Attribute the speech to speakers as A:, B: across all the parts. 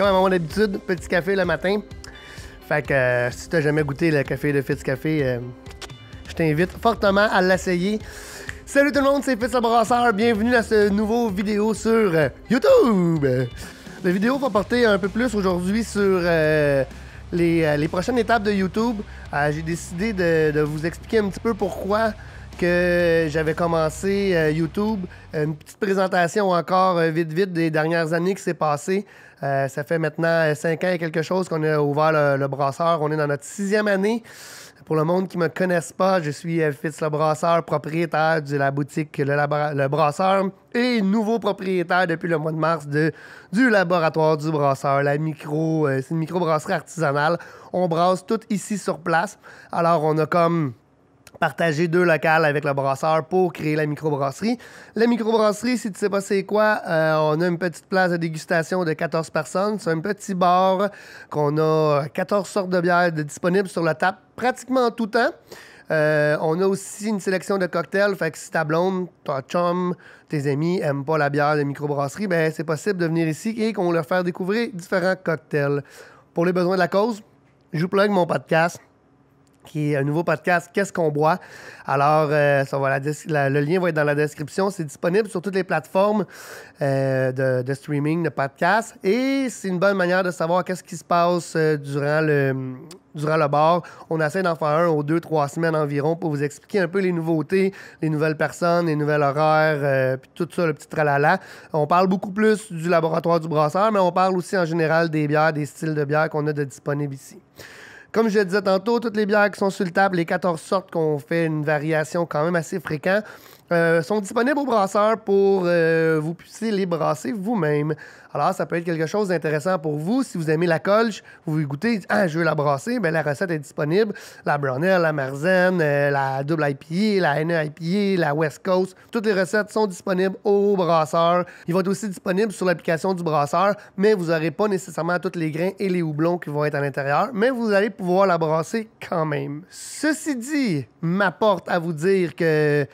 A: comme à mon habitude, petit café le matin. Fait que euh, si tu n'as jamais goûté le café de Fitz Café, euh, je t'invite fortement à l'essayer. Salut tout le monde, c'est Fitz le Brasseur. Bienvenue à ce nouveau vidéo sur euh, YouTube. La vidéo va porter un peu plus aujourd'hui sur les, prochaines étapes de YouTube. J'ai décidé de, vous expliquer un petit peu pourquoi que j'avais commencé YouTube. Une petite présentation encore vite vite des dernières années qui s'est passée. Euh, ça fait maintenant euh, cinq ans et quelque chose qu'on a ouvert le, brasseur. On est dans notre sixième année. Pour le monde qui ne me connaisse pas, je suis euh, Fitz le Brasseur, propriétaire de la boutique Le, Brasseur et nouveau propriétaire depuis le mois de mars de, du laboratoire du brasseur, la micro, c'est une microbrasserie artisanale. On brasse tout ici sur place. Alors on a comme partager deux locales avec le brasseur pour créer la microbrasserie. La microbrasserie, si tu sais pas c'est quoi, euh, on a une petite place de dégustation de 14 personnes. C'est un petit bar qu'on a 14 euh, sortes de bières disponibles sur la table pratiquement tout le temps. Euh, on a aussi une sélection de cocktails. Fait que si ta blonde, ton chum, tes amis aiment pas la bière de microbrasserie, ben c'est possible de venir ici et qu'on leur fasse découvrir différents cocktails. Pour les besoins de la cause, je vous plug mon podcast qui est un nouveau podcast Qu'est-ce qu'on boit? Alors, euh, le lien va être dans la description. C'est disponible sur toutes les plateformes euh, de, streaming, de podcast. Et c'est une bonne manière de savoir qu'est-ce qui se passe euh, durant le durant le bar. On essaie d'en faire un aux deux, trois semaines environ pour vous expliquer un peu les nouveautés, les nouvelles personnes, les nouvelles horaires, puis tout ça, le petit tralala. On parle beaucoup plus du laboratoire du brasseur, mais on parle aussi en général des bières, des styles de bières qu'on a de disponibles ici. Comme je le disais tantôt, toutes les bières qui sont sur le table, les 14 sortes qu'on fait une variation quand même assez fréquente. Euh, sont disponibles au brasseur pour euh, vous puissiez les brasser vous-même. Alors, ça peut être quelque chose d'intéressant pour vous. Si vous aimez la colche, vous goûtez, ah, je veux la brasser, bien, la recette est disponible. La Brownell, la Marzen, euh, la double IPA, la NEIPA, la West Coast, toutes les recettes sont disponibles au brasseur. Ils vont être aussi disponibles sur l'application du brasseur, mais vous n'aurez pas nécessairement tous les grains et les houblons qui vont être à l'intérieur, mais vous allez pouvoir la brasser quand même. Ceci dit, m'apporte à vous dire que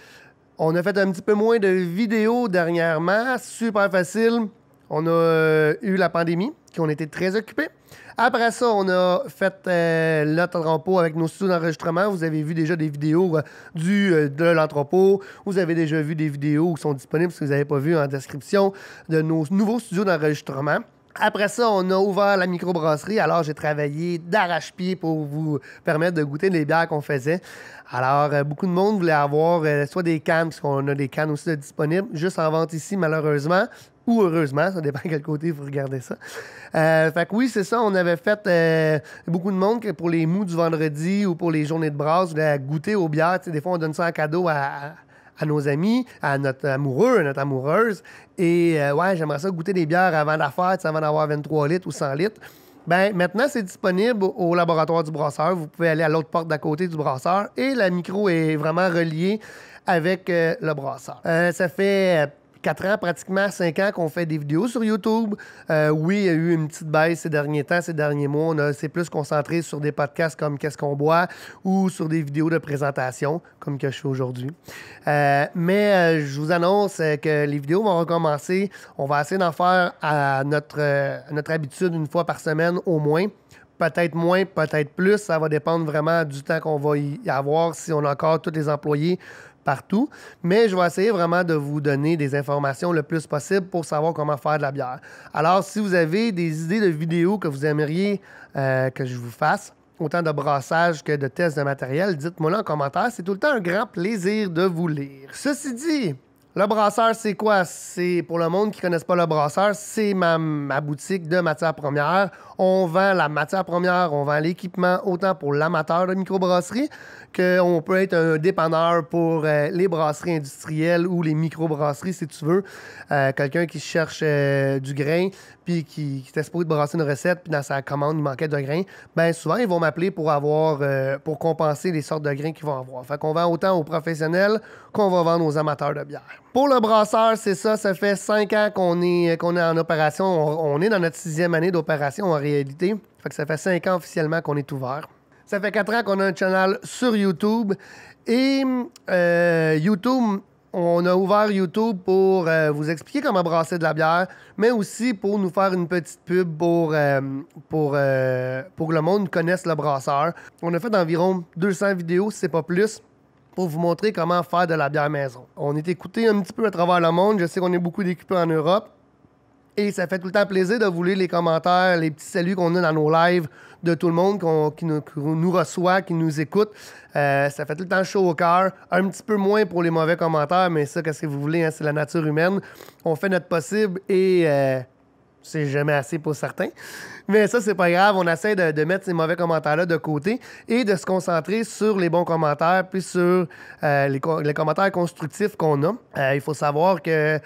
A: on a fait un petit peu moins de vidéos dernièrement. Super facile. On a euh, eu la pandémie, qui on était très occupés. Après ça, on a fait euh, l'entrepôt avec nos studios d'enregistrement. Vous avez vu déjà des vidéos euh, du, de l'entrepôt. Vous avez déjà vu des vidéos qui sont disponibles, si vous n'avez pas vu en description, de nos nouveaux studios d'enregistrement. Après ça, on a ouvert la microbrasserie. Alors, j'ai travaillé d'arrache-pied pour vous permettre de goûter les bières qu'on faisait. Alors, euh, beaucoup de monde voulait avoir euh, soit des cannes, puisqu'on a des cannes aussi disponibles, juste en vente ici, malheureusement, ou heureusement, ça dépend de quel côté vous regardez ça. Euh, fait que oui, c'est ça, on avait fait beaucoup de monde pour les mous du vendredi ou pour les journées de brasse, voulait goûter aux bières. des fois, on donne ça en cadeau à à nos amis, à notre amoureux, à notre amoureuse, et euh, ouais, j'aimerais ça goûter des bières avant la fête, avant d'avoir 23 litres ou 100 litres. Ben, maintenant, c'est disponible au laboratoire du brasseur. Vous pouvez aller à l'autre porte d'à côté du brasseur et la micro est vraiment reliée avec euh, le brasseur. Euh, ça fait Quatre ans, pratiquement cinq ans qu'on fait des vidéos sur YouTube. Euh, oui, il y a eu une petite baisse ces derniers temps, ces derniers mois. On s'est plus concentré sur des podcasts comme Qu'est-ce qu'on boit ou sur des vidéos de présentation, comme que je fais aujourd'hui. Euh, mais euh, je vous annonce que les vidéos vont recommencer. On va essayer d'en faire à notre habitude une fois par semaine au moins peut-être moins, peut-être plus. Ça va dépendre vraiment du temps qu'on va y avoir, si on a encore tous les employés, partout, mais je vais essayer vraiment de vous donner des informations le plus possible pour savoir comment faire de la bière. Alors, si vous avez des idées de vidéos que vous aimeriez euh, que je vous fasse, autant de brassage que de tests de matériel, dites-moi en commentaire. C'est tout le temps un grand plaisir de vous lire. Ceci dit, le brasseur, c'est quoi? C'est pour le monde qui ne connaisse pas le brasseur, c'est ma, ma, boutique de matières premières. On vend la matière première, on vend l'équipement, autant pour l'amateur de microbrasserie qu'on peut être un dépanneur pour euh, les brasseries industrielles ou les microbrasseries, si tu veux. Euh, quelqu'un qui cherche euh, du grain, puis qui, qui brasser une recette, puis dans sa commande, il manquait de grain. Bien, souvent, ils vont m'appeler pour avoir, pour compenser les sortes de grains qu'ils vont avoir. Fait qu'on vend autant aux professionnels qu'on va vendre aux amateurs de bière. Pour le brasseur, c'est ça. Ça fait cinq ans qu'on est, qu'on est en opération. On, est dans notre sixième année d'opération en réalité. Fait que ça fait cinq ans officiellement qu'on est ouvert. Ça fait quatre ans qu'on a un channel sur YouTube. Et euh, YouTube, on a ouvert YouTube pour euh, vous expliquer comment brasser de la bière, mais aussi pour nous faire une petite pub pour, euh, pour, pour que le monde connaisse le brasseur. On a fait environ 200 vidéos, si c'est pas plus pour vous montrer comment faire de la bière maison. On est écouté un petit peu à travers le monde. Je sais qu'on est beaucoup d'équipés en Europe. Et ça fait tout le temps plaisir de vous lire les commentaires, les petits saluts qu'on a dans nos lives de tout le monde qui, nous, reçoit, qui nous écoute. Euh, ça fait tout le temps chaud au cœur. Un petit peu moins pour les mauvais commentaires, mais ça, qu'est-ce que vous voulez, hein? c'est la nature humaine. On fait notre possible et euh, c'est jamais assez pour certains. Mais ça, c'est pas grave. On essaie de, mettre ces mauvais commentaires-là de côté et de se concentrer sur les bons commentaires, puis sur euh, les, commentaires constructifs qu'on a. Euh, il faut savoir que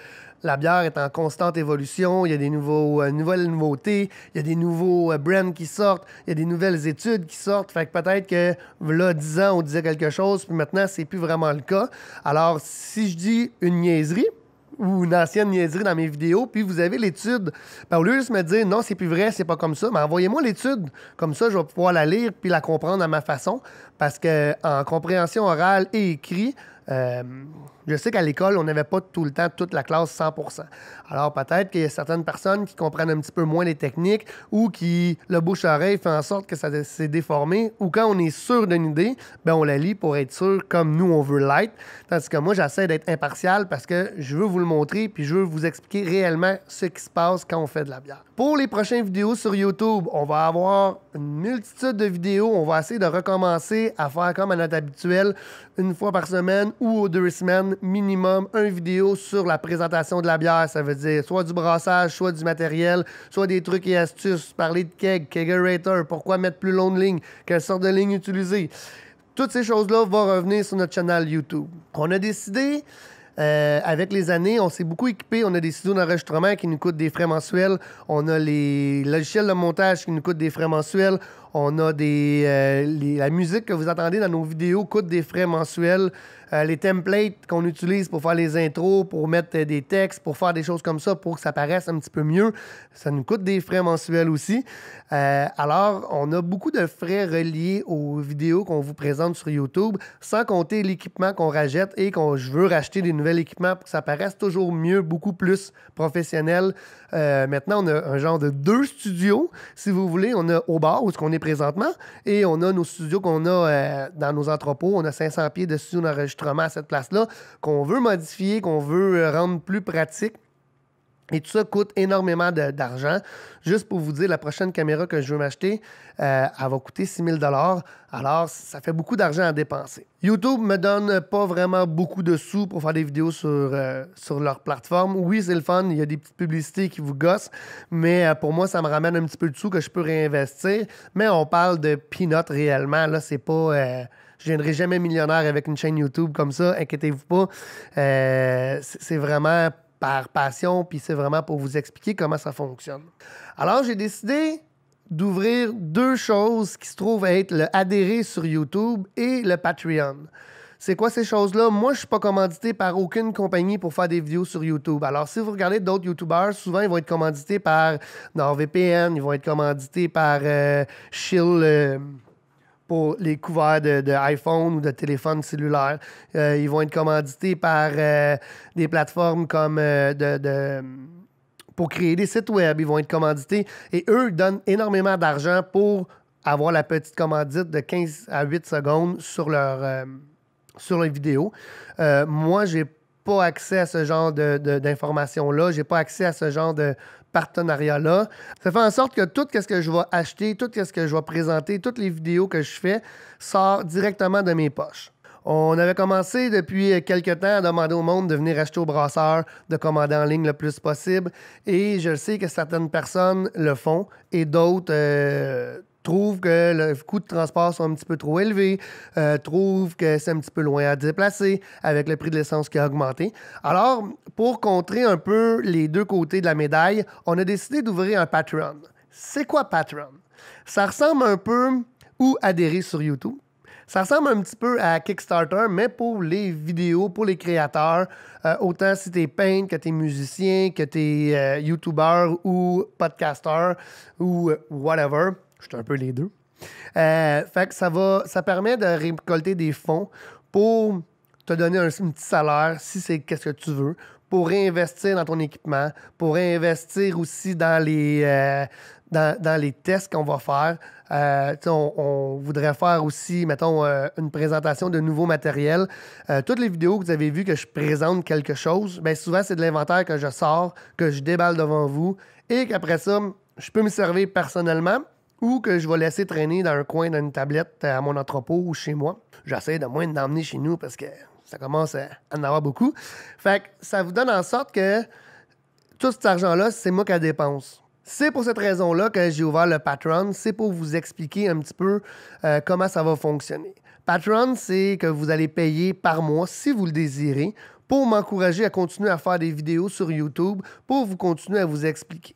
A: la bière est en constante évolution. Il y a des nouveaux, euh, nouvelles nouveautés, il y a des nouveaux brands qui sortent, il y a des nouvelles études qui sortent. Fait que peut-être que là, 10 ans, on disait quelque chose, puis maintenant, c'est plus vraiment le cas. Alors, si je dis une niaiserie, ou une ancienne niaiserie dans mes vidéos, puis vous avez l'étude. Ben, au lieu de juste me dire non, c'est plus vrai, c'est pas comme ça, mais ben, envoyez-moi l'étude. Comme ça, je vais pouvoir la lire puis la comprendre à ma façon. Parce que en compréhension orale et écrite, euh, je sais qu'à l'école, on n'avait pas tout le temps toute la classe 100 Alors peut-être qu'il y a certaines personnes qui comprennent un petit peu moins les techniques ou qui, le bouche-oreille fait en sorte que ça s'est déformé ou quand on est sûr d'une idée, ben on la lit pour être sûr comme nous on veut l'être. Tandis que moi, j'essaie d'être impartial parce que je veux vous le montrer puis je veux vous expliquer réellement ce qui se passe quand on fait de la bière. Pour les prochaines vidéos sur YouTube, on va avoir une multitude de vidéos. On va essayer de recommencer à faire comme à notre habituel une fois par semaine ou aux deux semaines minimum, une vidéo sur la présentation de la bière. Ça veut dire soit du brassage, soit du matériel, soit des trucs et astuces. Parler de keg, kegerator, pourquoi mettre plus long de ligne, quelle sorte de ligne utiliser. Toutes ces choses-là vont revenir sur notre channel YouTube. On a décidé euh, avec les années, on s'est beaucoup équipé. On a des studios d'enregistrement qui nous coûtent des frais mensuels. On a les logiciels de montage qui nous coûtent des frais mensuels. On a des. Euh, la musique que vous attendez dans nos vidéos coûte des frais mensuels. Euh, les templates qu'on utilise pour faire les intros, pour mettre euh, des textes, pour faire des choses comme ça, pour que ça paraisse un petit peu mieux, ça nous coûte des frais mensuels aussi. alors, on a beaucoup de frais reliés aux vidéos qu'on vous présente sur YouTube, sans compter l'équipement qu'on rajoute et qu'on je veux racheter des nouveaux équipements pour que ça paraisse toujours mieux, beaucoup plus professionnel. maintenant, on a un genre de deux studios, si vous voulez. On a au bar où ce qu'on est présentement. Et on a nos studios qu'on a euh, dans nos entrepôts. On a 500 pieds de studios d'enregistrement à cette place-là qu'on veut modifier, qu'on veut euh, rendre plus pratique. Et tout ça coûte énormément d'argent. Juste pour vous dire, la prochaine caméra que je veux m'acheter, euh, elle va coûter 6000 000 Alors, ça fait beaucoup d'argent à dépenser. YouTube me donne pas vraiment beaucoup de sous pour faire des vidéos sur, euh, sur leur plateforme. Oui, c'est le fun, il y a des petites publicités qui vous gossent, mais euh, pour moi, ça me ramène un petit peu de sous que je peux réinvestir. Mais on parle de peanuts réellement. Là, c'est pas je deviendrai jamais millionnaire avec une chaîne YouTube comme ça, inquiétez-vous pas. c'est vraiment par passion, puis c'est vraiment pour vous expliquer comment ça fonctionne. Alors, j'ai décidé d'ouvrir deux choses qui se trouvent à être le adhérer sur YouTube et le Patreon. C'est quoi ces choses-là? Moi, je suis pas commandité par aucune compagnie pour faire des vidéos sur YouTube. Alors, si vous regardez d'autres YouTubers, souvent, ils vont être commandités par NordVPN, ils vont être commandités par euh, euh, pour les couverts de, iPhone ou de téléphone cellulaire. Euh, ils vont être commandités par euh, des plateformes comme euh, de, pour créer des sites web, ils vont être commandités et eux donnent énormément d'argent pour avoir la petite commandite de 15 à 8 secondes sur leur sur les vidéos. moi, j'ai pas accès à ce genre d'informations-là. J'ai pas accès à ce genre de, partenariat-là. Ça fait en sorte que tout ce que je vais acheter, tout ce que je vais présenter, toutes les vidéos que je fais sort directement de mes poches. On avait commencé depuis quelques temps à demander au monde de venir acheter au brasseur, de commander en ligne le plus possible. Et je sais que certaines personnes le font et d'autres euh, trouve que le coût de transport sont un petit peu trop élevé. Euh, trouve que c'est un petit peu loin à déplacer avec le prix de l'essence qui a augmenté. Alors, pour contrer un peu les deux côtés de la médaille, on a décidé d'ouvrir un Patreon. C'est quoi Patreon? Ça ressemble un peu ou adhérer sur YouTube. Ça ressemble un petit peu à Kickstarter, mais pour les vidéos, pour les créateurs, euh, autant si tu es peintre que tu es musicien, que tu es euh, YouTuber ou podcaster ou whatever je suis un peu les deux. Euh, fait que ça va, ça permet de récolter des fonds pour te donner un, petit salaire si c'est qu'est-ce que tu veux, pour réinvestir dans ton équipement, pour réinvestir aussi dans les euh, dans, les tests qu'on va faire. Euh, on, voudrait faire aussi, mettons, une présentation de nouveaux matériels. toutes les vidéos que vous avez vues que je présente quelque chose, ben, souvent, c'est de l'inventaire que je sors, que je déballe devant vous et qu'après ça, je peux me servir personnellement ou que je vais laisser traîner dans un coin dans une tablette à mon entrepôt ou chez moi. J'essaie de moins d'emmener chez nous parce que ça commence à en avoir beaucoup. Fait ça vous donne en sorte que tout cet argent-là, c'est moi qui la dépense. C'est pour cette raison-là que j'ai ouvert le Patreon. C'est pour vous expliquer un petit peu euh, comment ça va fonctionner. Patreon, c'est que vous allez payer par mois si vous le désirez pour m'encourager à continuer à faire des vidéos sur YouTube, pour vous continuer à vous expliquer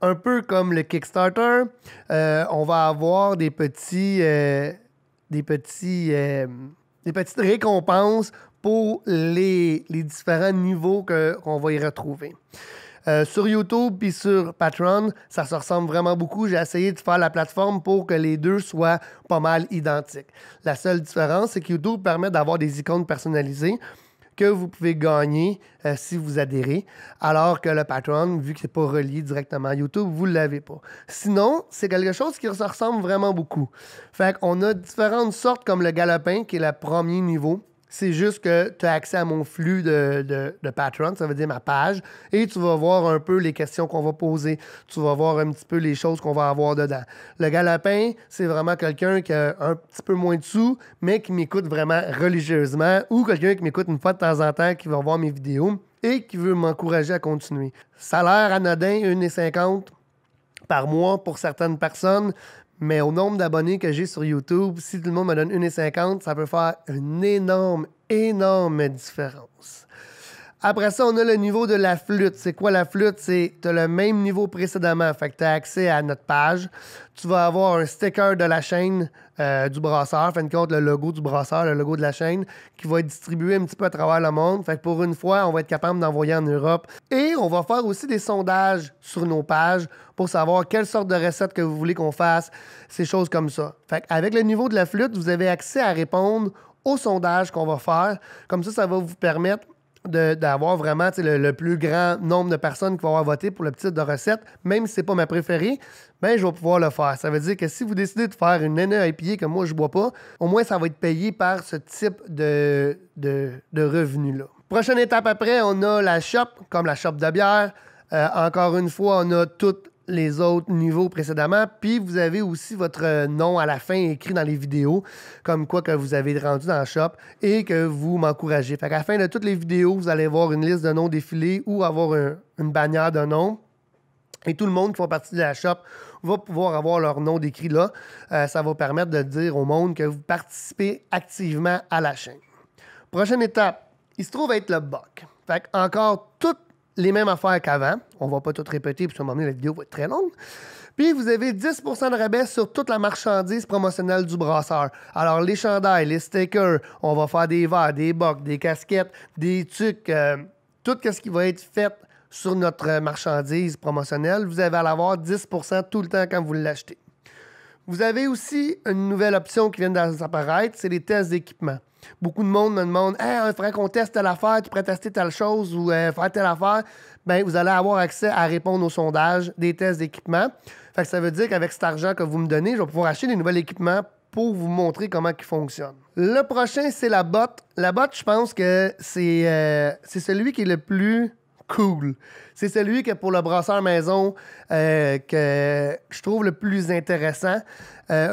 A: un peu comme le Kickstarter, euh, on va avoir des petits, euh, des petits, euh, des petites récompenses pour les, différents niveaux qu'on va y retrouver. sur YouTube puis sur Patreon, ça se ressemble vraiment beaucoup. J'ai essayé de faire la plateforme pour que les deux soient pas mal identiques. La seule différence, c'est que YouTube permet d'avoir des icônes personnalisées, que vous pouvez gagner euh, si vous adhérez, alors que le Patreon, vu que c'est pas relié directement à YouTube, vous l'avez pas. Sinon, c'est quelque chose qui se ressemble vraiment beaucoup. Fait qu'on a différentes sortes comme le galopin, qui est le premier niveau c'est juste que tu as accès à mon flux de, de, Patreon, ça veut dire ma page, et tu vas voir un peu les questions qu'on va poser. Tu vas voir un petit peu les choses qu'on va avoir dedans. Le galopin, c'est vraiment quelqu'un qui a un petit peu moins de sous, mais qui m'écoute vraiment religieusement, ou quelqu'un qui m'écoute une fois de temps en temps, qui va voir mes vidéos et qui veut m'encourager à continuer. Salaire anodin, 1,50 par mois pour certaines personnes, mais au nombre d'abonnés que j'ai sur YouTube, si tout le monde me donne 1,50, ça peut faire une énorme, énorme différence. Après ça, on a le niveau de la flûte. C'est quoi la flûte? C'est tu le même niveau précédemment. Fait que tu as accès à notre page. Tu vas avoir un sticker de la chaîne euh, du brasseur. Fin de compte, le logo du brasseur, le logo de la chaîne, qui va être distribué un petit peu à travers le monde. Fait que pour une fois, on va être capable d'envoyer en Europe. Et on va faire aussi des sondages sur nos pages pour savoir quelle sorte de recettes que vous voulez qu'on fasse, ces choses comme ça. Fait avec le niveau de la flûte, vous avez accès à répondre aux sondages qu'on va faire. Comme ça, ça va vous permettre d'avoir vraiment le, plus grand nombre de personnes qui vont avoir voté pour le petit de recette, même si c'est pas ma préférée, ben je vais pouvoir le faire. Ça veut dire que si vous décidez de faire une NEIPA que moi je bois pas, au moins ça va être payé par ce type de, de, revenus-là. Prochaine étape après, on a la shop, comme la shop de bière. Euh, encore une fois, on a toutes les autres niveaux précédemment. Puis vous avez aussi votre euh, nom à la fin écrit dans les vidéos, comme quoi que vous avez rendu dans le shop et que vous m'encouragez. Fait qu'à la fin de toutes les vidéos, vous allez voir une liste de noms défilés ou avoir une bannière de noms. Et tout le monde qui fait partie de la shop va pouvoir avoir leur nom décrit là. Euh, ça va permettre de dire au monde que vous participez activement à la chaîne. Prochaine étape, il se trouve être le BOC. Fait encore toute les mêmes affaires qu'avant. On va pas tout répéter, puis à un moment donné, la vidéo va être très longue. Puis vous avez 10 de rabais sur toute la marchandise promotionnelle du brasseur. Alors les chandails, les stickers, on va faire des verres, des bocs, des casquettes, des tucs, euh, tout ce qui va être fait sur notre marchandise promotionnelle, vous allez avoir 10 tout le temps quand vous l'achetez. Vous avez aussi une nouvelle option qui vient d'apparaître, c'est les tests d'équipement beaucoup de monde me demande Hey, il faudrait qu'on teste telle affaire, tu pourrais tester telle chose ou euh, faire telle affaire. Bien, vous allez avoir accès à répondre aux sondages, des tests d'équipement. Fait que ça veut dire qu'avec cet argent que vous me donnez, je vais pouvoir acheter des nouveaux équipements pour vous montrer comment ils fonctionnent. Le prochain, c'est la botte. La botte, je pense que c'est euh, celui qui est le plus cool. C'est celui que pour le brasseur maison euh, que je trouve le plus intéressant.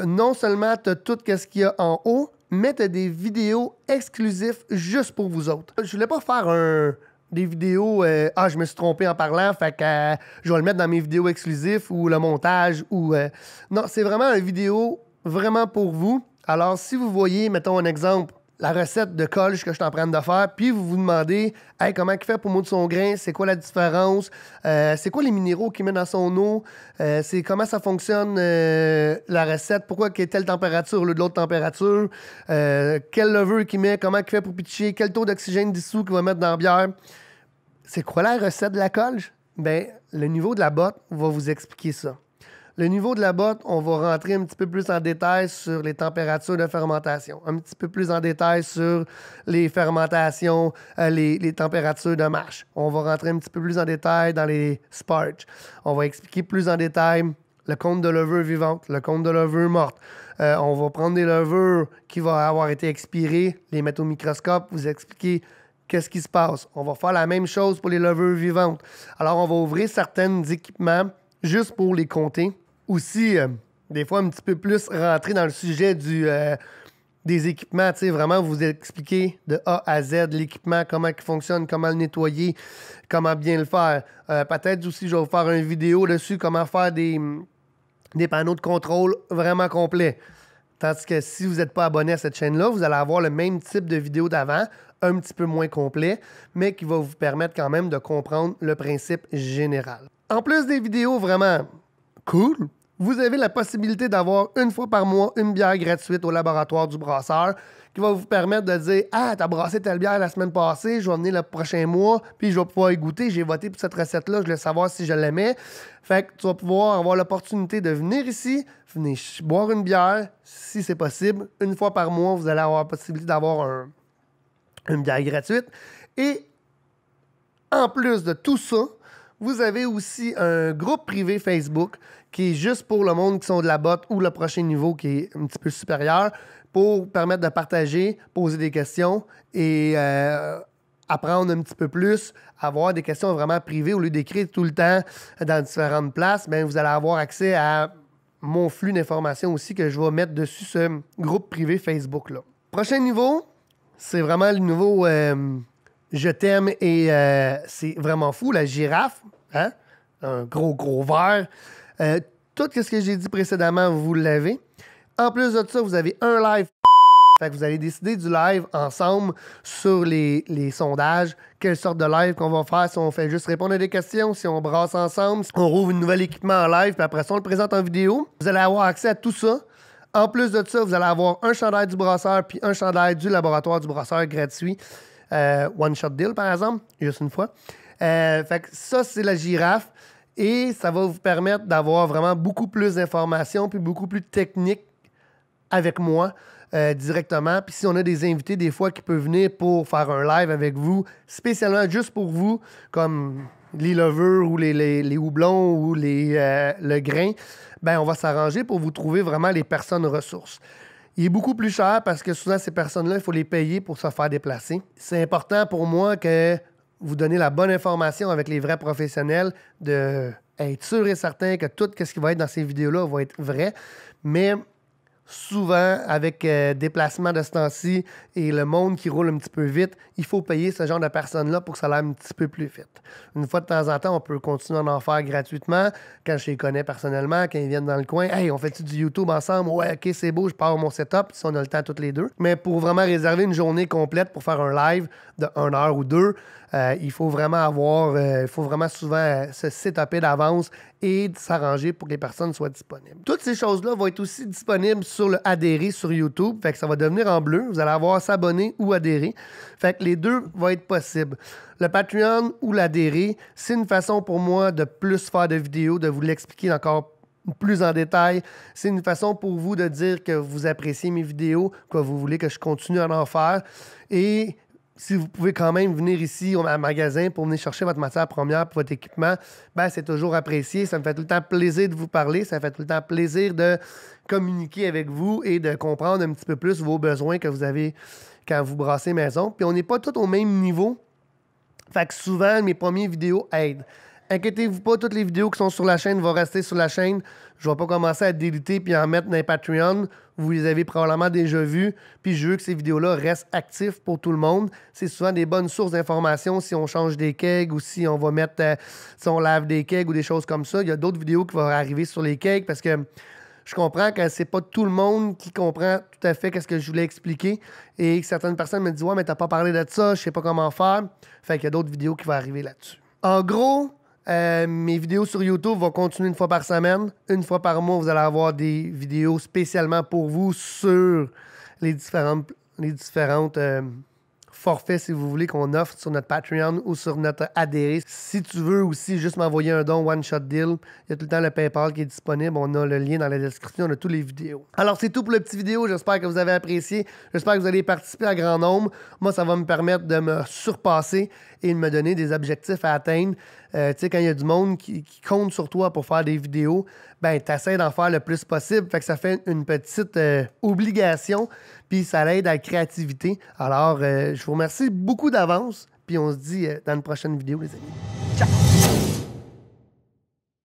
A: non seulement tu as tout ce qu'il y a en haut, Mettre des vidéos exclusives juste pour vous autres. Je voulais pas faire un des vidéos euh, ah je me suis trompé en parlant fait que euh, je vais le mettre dans mes vidéos exclusives ou le montage ou euh, non c'est vraiment une vidéo vraiment pour vous alors si vous voyez mettons un exemple la recette de colge que je suis en train de faire, puis vous vous demandez comment il fait pour moudre son grain, c'est quoi la différence, euh, c'est quoi les minéraux qu'il met dans son eau, euh, c'est comment ça fonctionne euh, la recette, pourquoi qu'il y a telle température au de l'autre température, quel levure qu'il met, comment il fait pour pitcher, quel taux d'oxygène dissous qu'il va mettre dans la bière. C'est quoi la recette de la colge? Bien, le niveau de la botte va vous expliquer ça. Le niveau de la botte, on va rentrer un petit peu plus en détail sur les températures de fermentation, un petit peu plus en détail sur les fermentations, euh, les, températures de marche. On va rentrer un petit peu plus en détail dans les sparge ». On va expliquer plus en détail le compte de levure vivante, le compte de levure morte. Euh, on va prendre des levures qui vont avoir été expirées, les mettre au microscope, vous expliquer qu'est-ce qui se passe. On va faire la même chose pour les levures vivantes. Alors, on va ouvrir certains équipements juste pour les compter, aussi, euh, des fois, un petit peu plus rentré dans le sujet du, euh, des équipements. vraiment vous expliquer de A à Z l'équipement, comment il fonctionne, comment le nettoyer, comment bien le faire. Euh, peut-être aussi, je vais vous faire une vidéo dessus, comment faire des, des panneaux de contrôle vraiment complets. Tandis que si vous n'êtes pas abonné à cette chaîne-là, vous allez avoir le même type de vidéo d'avant, un petit peu moins complet, mais qui va vous permettre quand même de comprendre le principe général. En plus des vidéos vraiment cool, vous avez la possibilité d'avoir une fois par mois une bière gratuite au laboratoire du brasseur qui va vous permettre de dire Ah, as brassé telle bière la semaine passée, je vais venir le prochain mois, puis je vais pouvoir y goûter. J'ai voté pour cette recette-là, je voulais savoir si je l'aimais. Fait que tu vas pouvoir avoir l'opportunité de venir ici, venir boire une bière, si c'est possible. Une fois par mois, vous allez avoir la possibilité d'avoir une bière gratuite. Et en plus de tout ça, vous avez aussi un groupe privé Facebook qui est juste pour le monde qui sont de la botte ou le prochain niveau qui est un petit peu supérieur pour permettre de partager, poser des questions et euh, apprendre un petit peu plus, avoir des questions vraiment privées au lieu d'écrire tout le temps dans différentes places. Bien, vous allez avoir accès à mon flux d'informations aussi que je vais mettre dessus ce groupe privé Facebook-là. Prochain niveau, c'est vraiment le nouveau... Euh, je t'aime et euh, c'est vraiment fou. La girafe, hein? un gros, gros verre. Euh, tout ce que j'ai dit précédemment, vous l'avez. En plus de ça, vous avez un live. Fait vous allez décider du live ensemble sur les, sondages. Quelle sorte de live qu'on va faire, si on fait juste répondre à des questions, si on brasse ensemble, si on rouvre un nouvel équipement en live, puis après ça, on le présente en vidéo. Vous allez avoir accès à tout ça. En plus de ça, vous allez avoir un chandail du brasseur puis un chandail du laboratoire du brasseur gratuit. Euh, one Shot Deal, par exemple, juste une fois. Euh, ça, c'est la girafe. Et ça va vous permettre d'avoir vraiment beaucoup plus d'informations, puis beaucoup plus de techniques avec moi euh, directement. Puis si on a des invités, des fois, qui peuvent venir pour faire un live avec vous, spécialement juste pour vous, comme les lovers ou les, les, les houblons ou les, le grain, ben on va s'arranger pour vous trouver vraiment les personnes ressources. Il est beaucoup plus cher parce que souvent, ces personnes-là, il faut les payer pour se faire déplacer. C'est important pour moi que vous donnez la bonne information avec les vrais professionnels, d'être sûr et certain que tout ce qui va être dans ces vidéos-là va être vrai. Mais souvent avec euh, déplacement de ce temps-ci et le monde qui roule un petit peu vite, il faut payer ce genre de personnes-là pour que ça aille un petit peu plus vite. Une fois de temps en temps, on peut continuer à en faire gratuitement quand je les connais personnellement, quand ils viennent dans le coin. Hey, on fait-tu du YouTube ensemble? Ouais, ok, c'est beau, je pars mon setup si on a le temps toutes les deux. Mais pour vraiment réserver une journée complète pour faire un live de 1 heure ou deux, euh, il faut vraiment avoir, euh, il faut vraiment souvent euh, se setuper d'avance et s'arranger pour que les personnes soient disponibles. Toutes ces choses-là vont être aussi disponibles sur le adhérer sur YouTube. Fait que ça va devenir en bleu. Vous allez avoir s'abonner ou adhérer. Fait que les deux vont être possibles. Le Patreon ou l'adhérer, c'est une façon pour moi de plus faire de vidéos, de vous l'expliquer encore plus en détail. C'est une façon pour vous de dire que vous appréciez mes vidéos, que vous voulez que je continue à en faire. Et si vous pouvez quand même venir ici au magasin pour venir chercher votre matière première pour votre équipement, ben c'est toujours apprécié. Ça me fait tout le temps plaisir de vous parler. Ça me fait tout le temps plaisir de communiquer avec vous et de comprendre un petit peu plus vos besoins que vous avez quand vous brassez maison. Puis on n'est pas tous au même niveau. Fait que souvent, mes premières vidéos aident inquiétez-vous pas, toutes les vidéos qui sont sur la chaîne vont rester sur la chaîne. Je vais pas commencer à déliter puis en mettre dans les Patreon. Vous les avez probablement déjà vues. Puis je veux que ces vidéos-là restent actives pour tout le monde. C'est souvent des bonnes sources d'informations si on change des kegs ou si on va mettre, euh, si on lave des kegs ou des choses comme ça. Il y a d'autres vidéos qui vont arriver sur les kegs parce que je comprends que c'est pas tout le monde qui comprend tout à fait qu'est-ce que je voulais expliquer et certaines personnes me disent ouais mais t'as pas parlé de ça, je sais pas comment faire. Fait qu'il y a d'autres vidéos qui vont arriver là-dessus. En gros, euh, mes vidéos sur YouTube vont continuer une fois par semaine. Une fois par mois, vous allez avoir des vidéos spécialement pour vous sur les différentes, euh, forfaits, si vous voulez, qu'on offre sur notre Patreon ou sur notre adhéré. Si tu veux aussi juste m'envoyer un don One Shot Deal, il y a tout le temps le PayPal qui est disponible. On a le lien dans la description de toutes les vidéos. Alors, c'est tout pour le petit vidéo. J'espère que vous avez apprécié. J'espère que vous allez participer à grand nombre. Moi, ça va me permettre de me surpasser et de me donner des objectifs à atteindre. Euh, tu sais, quand il y a du monde qui, compte sur toi pour faire des vidéos, ben, tu d'en faire le plus possible. Fait que ça fait une petite euh, obligation, puis ça l'aide à la créativité. Alors, euh, je vous remercie beaucoup d'avance, puis on se dit dans une prochaine vidéo, les amis. Ciao!